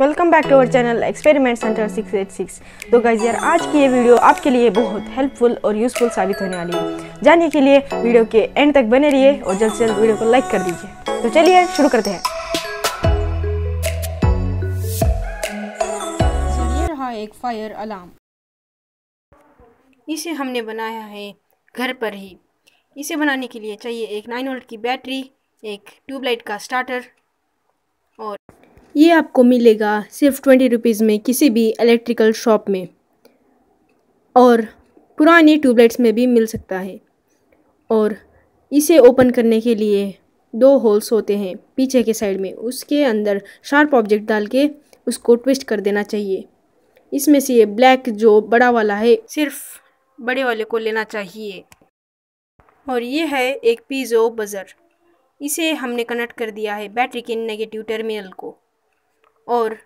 welcome back to our channel experiment centre 686 तो guys यार आज की ये वीडियो आपके लिए बहुत हेल्पफुल और यूजफुल साबित होने वाली है जानने के लिए वीडियो के एंड तक बने रहिए और जल्द से जल्द वीडियो को लाइक कर दीजिए तो चलिए शुरू करते हैं एक फायर अलार्म इसे हमने बनाया है घर पर ही इसे बनाने के लिए चाहिए एक नाइन वोल्ट की बैटरी एक ट्यूबलाइट का स्टार्टर और ये आपको मिलेगा सिर्फ ट्वेंटी रुपीज़ में किसी भी इलेक्ट्रिकल शॉप में और पुरानी ट्यूबलाइट्स में भी मिल सकता है और इसे ओपन करने के लिए दो होल्स होते हैं पीछे के साइड में उसके अंदर शार्प ऑब्जेक्ट डाल के उसको ट्विस्ट कर देना चाहिए इसमें से ये ब्लैक जो बड़ा वाला है सिर्फ बड़े वाले को लेना चाहिए और ये है एक पीजो बज़र इसे हमने कनेक्ट कर दिया है बैटरी के नेगेटिव टर्मिनल को और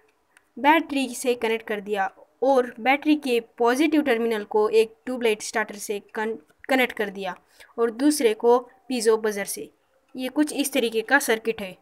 बैटरी से कनेक्ट कर दिया और बैटरी के पॉजिटिव टर्मिनल को एक ट्यूबलाइट स्टार्टर से कनेक्ट कर दिया और दूसरे को पीजो बजर से ये कुछ इस तरीके का सर्किट है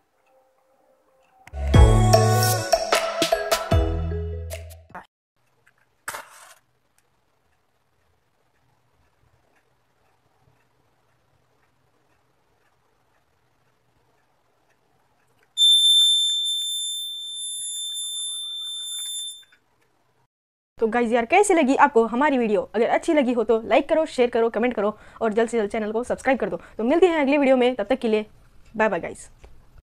तो गाइज यार कैसी लगी आपको हमारी वीडियो अगर अच्छी लगी हो तो लाइक करो शेयर करो कमेंट करो और जल्द से जल्द चैनल को सब्सक्राइब कर दो तो मिलती हैं अगली वीडियो में तब तक के लिए बाय बाय गाइज़